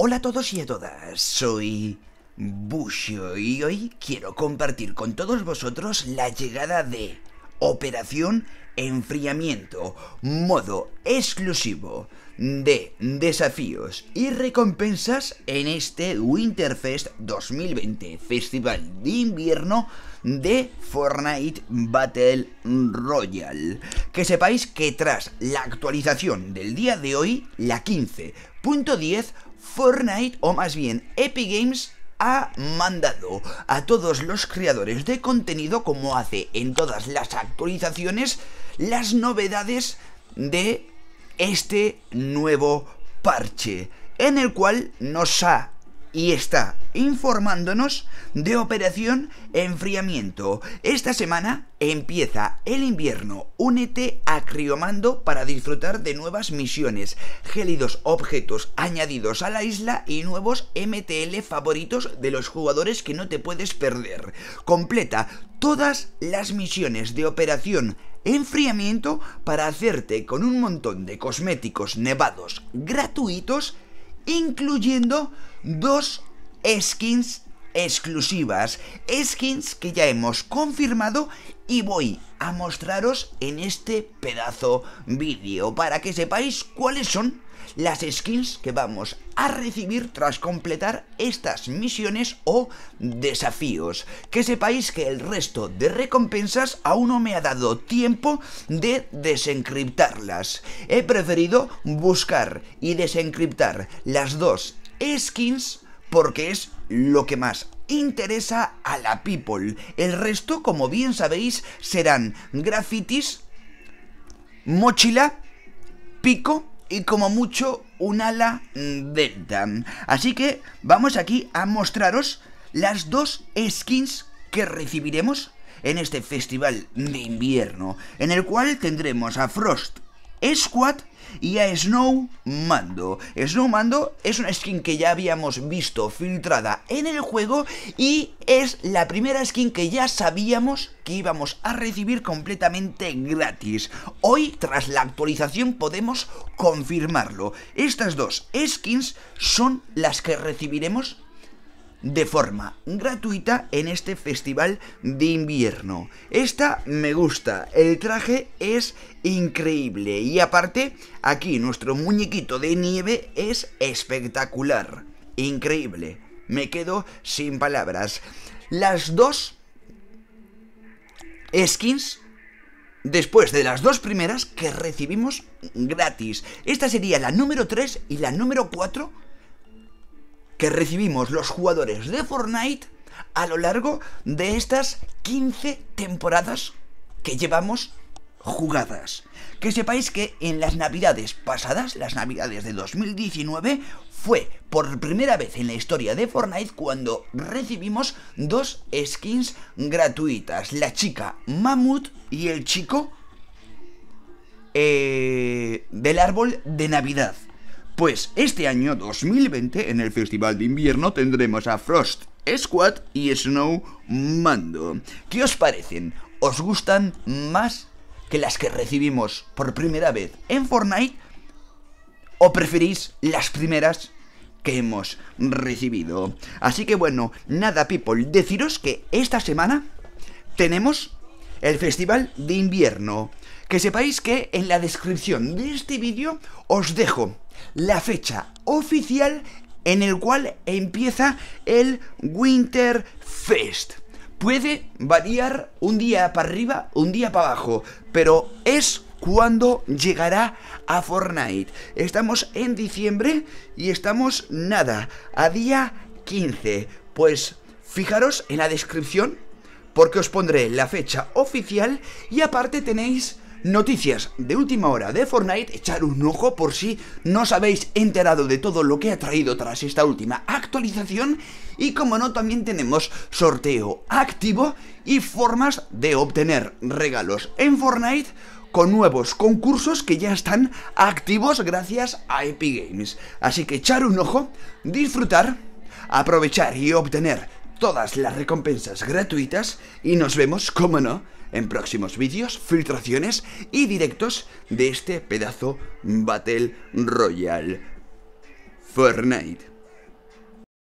Hola a todos y a todas, soy Bushio y hoy quiero compartir con todos vosotros la llegada de Operación Enfriamiento, modo exclusivo de desafíos y recompensas en este Winterfest 2020, Festival de Invierno de Fortnite Battle Royale. Que sepáis que tras la actualización del día de hoy, la 15.10, Fortnite, o más bien Epic Games, ha mandado a todos los creadores de contenido, como hace en todas las actualizaciones, las novedades de este nuevo parche, en el cual nos ha y está informándonos de Operación Enfriamiento. Esta semana empieza el invierno. Únete a Criomando para disfrutar de nuevas misiones, gélidos objetos añadidos a la isla y nuevos MTL favoritos de los jugadores que no te puedes perder. Completa todas las misiones de Operación Enfriamiento para hacerte con un montón de cosméticos nevados gratuitos incluyendo dos skins exclusivas, skins que ya hemos confirmado y voy a mostraros en este pedazo vídeo para que sepáis cuáles son las skins que vamos a a recibir tras completar estas misiones o desafíos. Que sepáis que el resto de recompensas aún no me ha dado tiempo de desencriptarlas. He preferido buscar y desencriptar las dos skins porque es lo que más interesa a la people. El resto, como bien sabéis, serán grafitis, mochila, pico y como mucho un ala delta. Así que vamos aquí a mostraros las dos skins que recibiremos en este festival de invierno, en el cual tendremos a Frost Squad y a Snow Mando. Snow Mando es una skin que ya habíamos visto filtrada en el juego y es la primera skin que ya sabíamos que íbamos a recibir completamente gratis. Hoy, tras la actualización, podemos confirmarlo. Estas dos skins son las que recibiremos de forma gratuita en este festival de invierno. Esta me gusta, el traje es increíble y aparte aquí nuestro muñequito de nieve es espectacular, increíble. Me quedo sin palabras. Las dos skins después de las dos primeras que recibimos gratis. Esta sería la número 3 y la número 4 que recibimos los jugadores de Fortnite a lo largo de estas 15 temporadas que llevamos jugadas. Que sepáis que en las navidades pasadas, las navidades de 2019, fue por primera vez en la historia de Fortnite cuando recibimos dos skins gratuitas. La chica Mamut y el chico eh, del árbol de Navidad. Pues este año 2020 en el Festival de Invierno tendremos a Frost Squad y Snow Mando. ¿Qué os parecen? ¿Os gustan más que las que recibimos por primera vez en Fortnite? ¿O preferís las primeras que hemos recibido? Así que bueno, nada people, deciros que esta semana tenemos el Festival de Invierno que sepáis que en la descripción de este vídeo os dejo la fecha oficial en el cual empieza el Winter Fest. Puede variar un día para arriba, un día para abajo, pero es cuando llegará a Fortnite. Estamos en diciembre y estamos nada, a día 15. Pues fijaros en la descripción porque os pondré la fecha oficial y aparte tenéis Noticias de última hora de Fortnite, echar un ojo por si no os habéis enterado de todo lo que ha traído tras esta última actualización y como no también tenemos sorteo activo y formas de obtener regalos en Fortnite con nuevos concursos que ya están activos gracias a Epic Games. Así que echar un ojo, disfrutar, aprovechar y obtener todas las recompensas gratuitas y nos vemos, como no, en próximos vídeos, filtraciones y directos de este pedazo Battle Royale Fortnite.